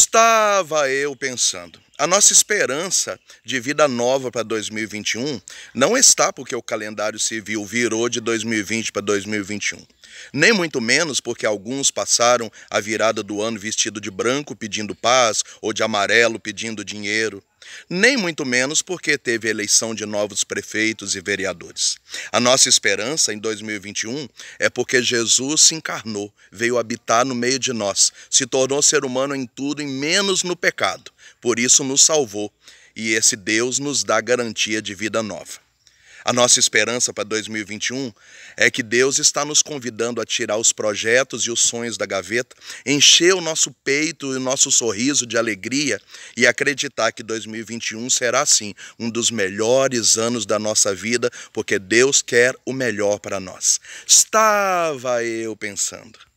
Estava eu pensando. A nossa esperança de vida nova para 2021 não está porque o calendário civil virou de 2020 para 2021. Nem muito menos porque alguns passaram a virada do ano vestido de branco pedindo paz ou de amarelo pedindo dinheiro nem muito menos porque teve a eleição de novos prefeitos e vereadores. A nossa esperança em 2021 é porque Jesus se encarnou, veio habitar no meio de nós, se tornou ser humano em tudo e menos no pecado. Por isso nos salvou, e esse Deus nos dá garantia de vida nova. A nossa esperança para 2021 é que Deus está nos convidando a tirar os projetos e os sonhos da gaveta, encher o nosso peito e o nosso sorriso de alegria e acreditar que 2021 será sim um dos melhores anos da nossa vida, porque Deus quer o melhor para nós. Estava eu pensando